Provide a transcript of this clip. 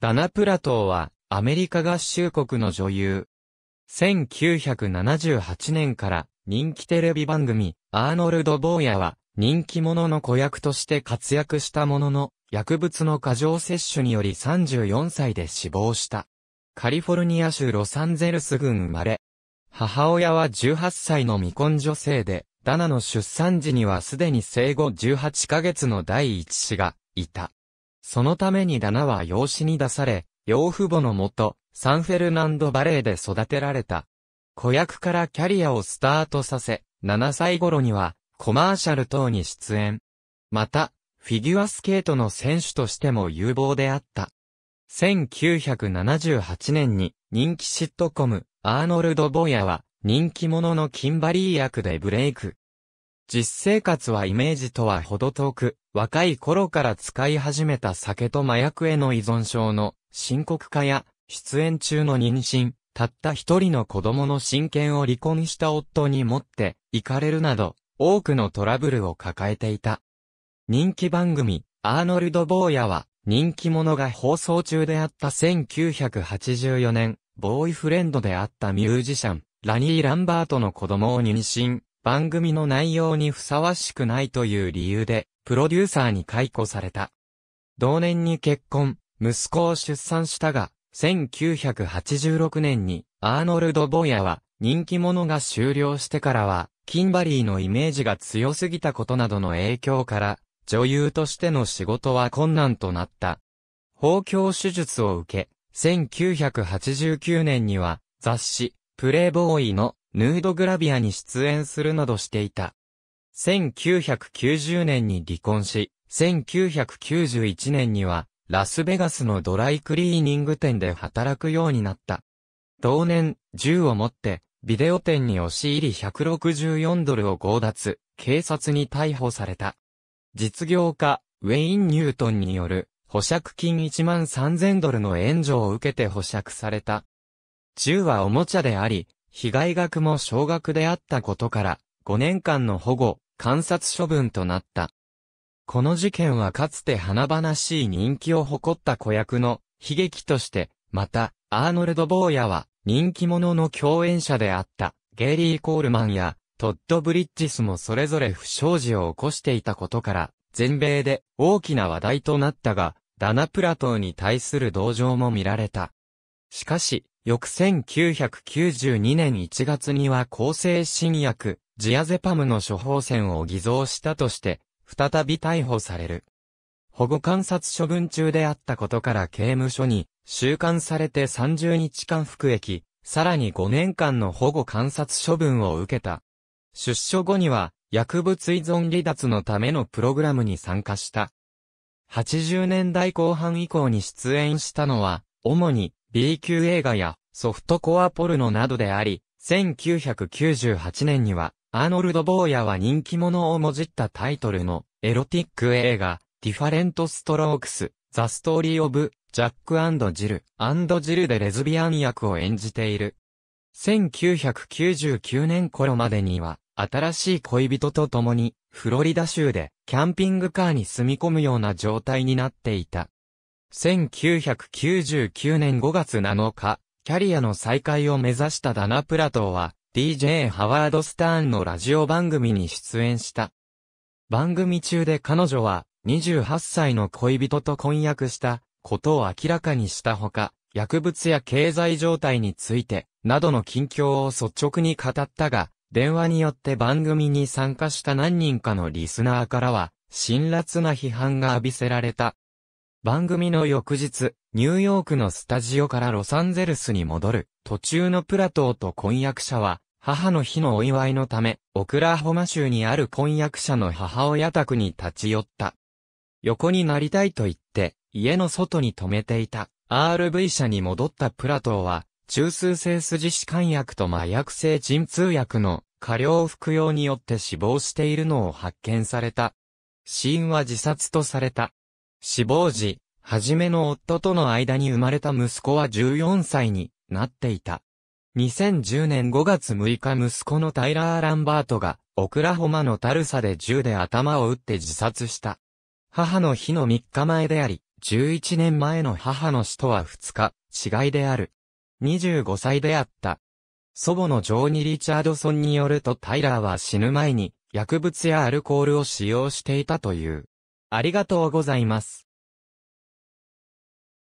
ダナプラトーは、アメリカ合衆国の女優。1978年から人気テレビ番組、アーノルド・ボーヤは、人気者の子役として活躍したものの、薬物の過剰摂取により34歳で死亡した。カリフォルニア州ロサンゼルス郡生まれ。母親は18歳の未婚女性で、ダナの出産時にはすでに生後18ヶ月の第一子がいた。そのためにダナは養子に出され、養父母のもと、サンフェルナンドバレーで育てられた。子役からキャリアをスタートさせ、7歳頃には、コマーシャル等に出演。また、フィギュアスケートの選手としても有望であった。1978年に人気シットコム、アーノルド・ボヤは人気者のキンバリー役でブレイク。実生活はイメージとはほど遠く、若い頃から使い始めた酒と麻薬への依存症の深刻化や、出演中の妊娠、たった一人の子供の親権を離婚した夫に持って行かれるなど、多くのトラブルを抱えていた。人気番組、アーノルド・ボーヤは、人気者が放送中であった1984年、ボーイフレンドであったミュージシャン、ラニー・ランバートの子供を妊娠、番組の内容にふさわしくないという理由で、プロデューサーに解雇された。同年に結婚、息子を出産したが、1986年に、アーノルド・ボヤは、人気者が終了してからは、キンバリーのイメージが強すぎたことなどの影響から、女優としての仕事は困難となった。包教手術を受け、1989年には、雑誌、プレイボーイのヌードグラビアに出演するなどしていた。1990年に離婚し、1991年には、ラスベガスのドライクリーニング店で働くようになった。同年、銃を持って、ビデオ店に押し入り164ドルを強奪、警察に逮捕された。実業家、ウェイン・ニュートンによる、保釈金1万3000ドルの援助を受けて保釈された。銃はおもちゃであり、被害額も少額であったことから、5年間の保護、観察処分となった。この事件はかつて華々しい人気を誇った子役の悲劇として、また、アーノルド・ボーヤは人気者の共演者であったゲイリー・コールマンやトッド・ブリッジスもそれぞれ不祥事を起こしていたことから、全米で大きな話題となったが、ダナプラトーに対する同情も見られた。しかし、翌1992年1月には抗生新薬、ジアゼパムの処方箋を偽造したとして、再び逮捕される。保護観察処分中であったことから刑務所に収監されて30日間服役、さらに5年間の保護観察処分を受けた。出所後には薬物依存離脱のためのプログラムに参加した。80年代後半以降に出演したのは、主に B 級映画やソフトコアポルノなどであり、1998年には、アーノルド・ボーヤは人気者をもじったタイトルのエロティック映画、ディファレント・ストロークス、ザ・ストーリー・オブ・ジャックジル、アンド・ジルでレズビアン役を演じている。1999年頃までには、新しい恋人と共に、フロリダ州で、キャンピングカーに住み込むような状態になっていた。1999年5月7日、キャリアの再開を目指したダナ・プラトーは、DJ ハワード・スターンのラジオ番組に出演した。番組中で彼女は、28歳の恋人と婚約したことを明らかにしたほか、薬物や経済状態について、などの近況を率直に語ったが、電話によって番組に参加した何人かのリスナーからは、辛辣な批判が浴びせられた。番組の翌日、ニューヨークのスタジオからロサンゼルスに戻る、途中のプラトーと婚約者は、母の日のお祝いのため、オクラホマ州にある婚約者の母親宅に立ち寄った。横になりたいと言って、家の外に止めていた RV 社に戻ったプラトーは、中枢性筋弛緩薬と麻薬性鎮痛薬の過量服用によって死亡しているのを発見された。死因は自殺とされた。死亡時、はじめの夫との間に生まれた息子は14歳になっていた。2010年5月6日息子のタイラー・ランバートが、オクラホマのタルサで銃で頭を撃って自殺した。母の日の3日前であり、11年前の母の死とは2日、違いである。25歳であった。祖母のジョーニ・リチャードソンによるとタイラーは死ぬ前に薬物やアルコールを使用していたという。ありがとうございます。